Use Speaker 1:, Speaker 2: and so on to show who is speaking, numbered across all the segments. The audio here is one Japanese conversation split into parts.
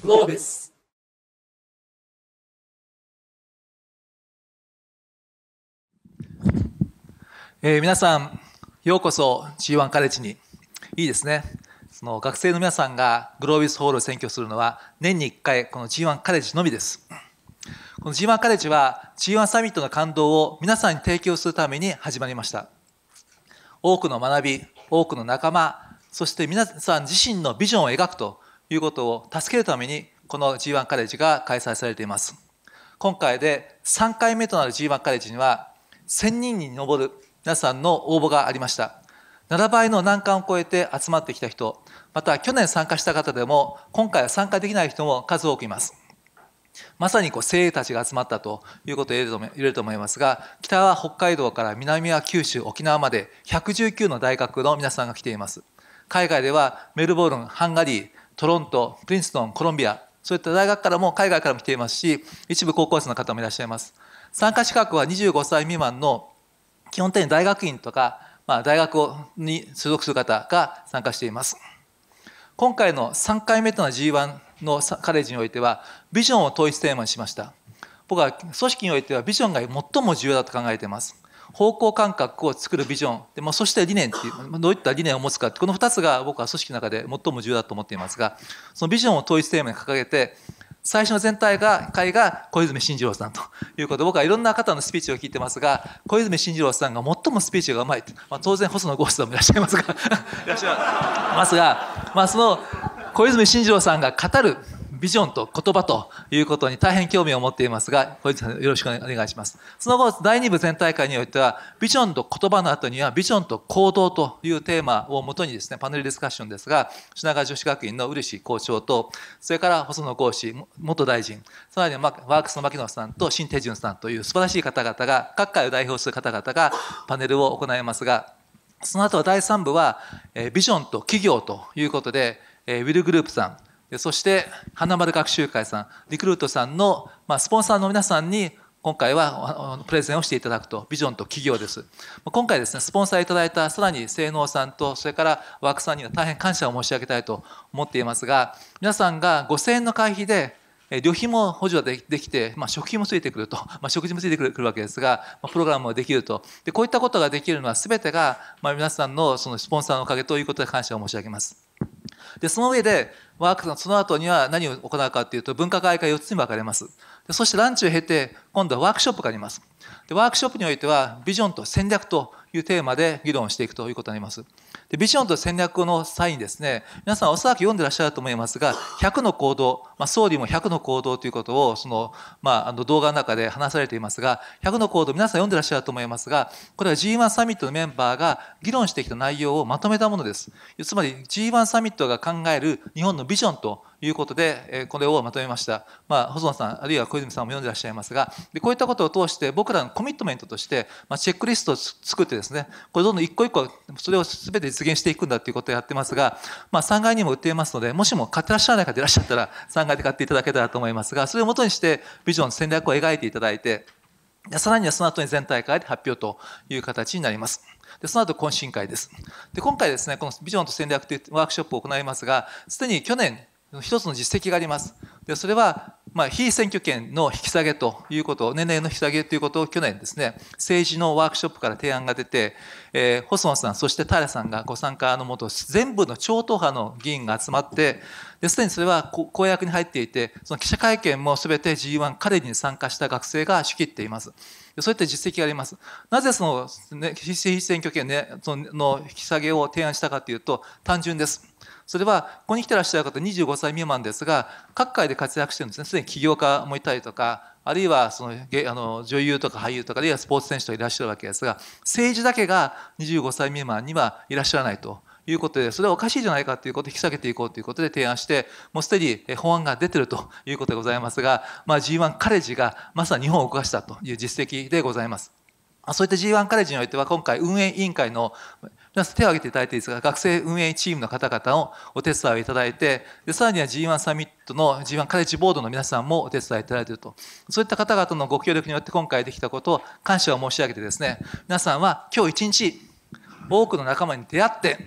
Speaker 1: g l o b ス。s 皆さん、ようこそ G1 カレッジに。いいですね。その学生の皆さんがグロービスホールを選挙するのは年に1回この G1 カレッジのみです。この G1 カレッジは G1 サミットの感動を皆さんに提供するために始まりました。多くの学び、多くの仲間、そして皆さん自身のビジョンを描くということを助けるためにこの G1 カレッジが開催されています今回で3回目となる G1 カレッジには1000人に上る皆さんの応募がありました7倍の難関を超えて集まってきた人また去年参加した方でも今回は参加できない人も数多くいますまさにこう精鋭たちが集まったということを言えると思いますが北は北海道から南は九州沖縄まで119の大学の皆さんが来ています海外ではメルボルンハンガリートロント、プリンストン、コロンビア、そういった大学からも海外からも来ていますし、一部高校生の方もいらっしゃいます。参加資格は25歳未満の基本的に大学院とか、まあ、大学に所属する方が参加しています。今回の3回目との G1 のカレージにおいては、ビジョンを統一テーマにしました。僕は組織においてはビジョンが最も重要だと考えています。方向感覚を作るビジョンで、まあ、そして理念っていうどういった理念を持つかこの2つが僕は組織の中で最も重要だと思っていますがそのビジョンを統一テーマに掲げて最初の全体が会が小泉進次郎さんということで僕はいろんな方のスピーチを聞いてますが小泉進次郎さんが最もスピーチがうまい、まあ、当然細野豪志さんもいらっしゃいますがいらっしゃいますが、まあ、その小泉進次郎さんが語るビジョンと言葉ということに大変興味を持っていますが、小泉さんよろしくお願いします。その後、第2部全体会においては、ビジョンと言葉の後には、ビジョンと行動というテーマをもとにですね、パネルディスカッションですが、品川女子学院の漆校長と、それから細野講師、元大臣、さらにワークスの牧野さんと新手順さんという素晴らしい方々が、各界を代表する方々がパネルを行いますが、その後は第3部は、ビジョンと企業ということで、ウィル・グループさん、そして花丸学習会さんリクルートさんの、まあ、スポンサーの皆さんに今回はプレゼンをしていただくとビジョンと企業です今回ですねスポンサーいただいたさらに性能さんとそれからワークさんには大変感謝を申し上げたいと思っていますが皆さんが5000円の会費で旅費も補助できて、まあ、食費もついてくると、まあ、食事もついてくるわけですが、まあ、プログラムもできるとでこういったことができるのはすべてが、まあ、皆さんのそのスポンサーのおかげということで感謝を申し上げます。でその上でワークん、その後には何を行うかっていうと分科会が4つに分かれますでそしてランチを経て今度はワークショップがありますでワークショップにおいてはビジョンと戦略というテーマで議論していくということになりますでビジョンと戦略の際にですね皆さんおそらく読んでらっしゃると思いますが100の行動まあ、総理も100の行動ということを、その、まあ、あの動画の中で話されていますが、100の行動皆さん読んでらっしゃると思いますが、これは G1 サミットのメンバーが議論してきた内容をまとめたものです。つまり G1 サミットが考える日本のビジョンということで、これをまとめました。まあ、細野さん、あるいは小泉さんも読んでらっしゃいますが、でこういったことを通して、僕らのコミットメントとして、まあ、チェックリストを作ってですね、これどんどん一個一個、それを全て実現していくんだということをやってますが、まあ、3階にも売っていますので、もしも買ってらっしゃらない方いらっしゃったら、3階えて買っていただけたらと思いますが、それをもとにしてビジョン、戦略を描いていただいて、さらにはその後に全大会で発表という形になります。で、その後懇親会です。で、今回ですね、このビジョンと戦略というワークショップを行いますが、すでに去年一つの実績があります。でそれは、まあ、非選挙権の引き下げということ、年齢の引き下げということを去年ですね、政治のワークショップから提案が出て、えー、細野さん、そして平さんがご参加のもと、全部の超党派の議員が集まって、すでにそれは公約に入っていて、その記者会見もすべて G1 カレに参加した学生が仕切っています。そういった実績があります。なぜその、ね、非選挙権、ね、その引き下げを提案したかというと、単純です。それは、ここに来てらっしゃる方25歳未満ですが、各界で活躍してるんですね。すでに起業家もいたりとか、あるいはそのあの女優とか俳優とか、あるいはスポーツ選手とかいらっしゃるわけですが、政治だけが25歳未満にはいらっしゃらないと。いうことで、それはおかしいじゃないかということを引き下げていこうということで提案して、もうすでに法案が出てるということでございますが、まあ、G1 カレッジがまさに日本を動かしたという実績でございます。そういった G1 カレッジにおいては、今回運営委員会の皆さん手を挙げていただいていいですか学生運営チームの方々のお手伝いをいただいて、でさらには G1 サミットの G1 カレッジボードの皆さんもお手伝いいただいていると。そういった方々のご協力によって今回できたことを感謝を申し上げてですね、皆さんは今日一日、多くの仲間に出会って、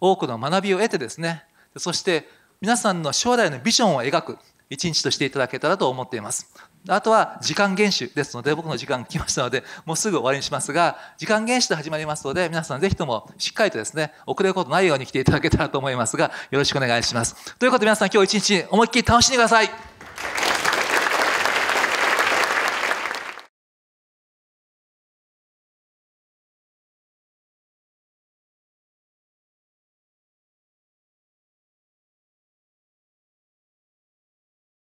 Speaker 1: 多くの学びを得てですね、そして皆さんの将来のビジョンを描く一日としていただけたらと思っています。あとは時間厳守ですので、僕の時間来ましたので、もうすぐ終わりにしますが、時間厳守で始まりますので、皆さんぜひともしっかりとですね、遅れることないように来ていただけたらと思いますが、よろしくお願いします。ということで皆さん今日一日思いっきり楽しんでください。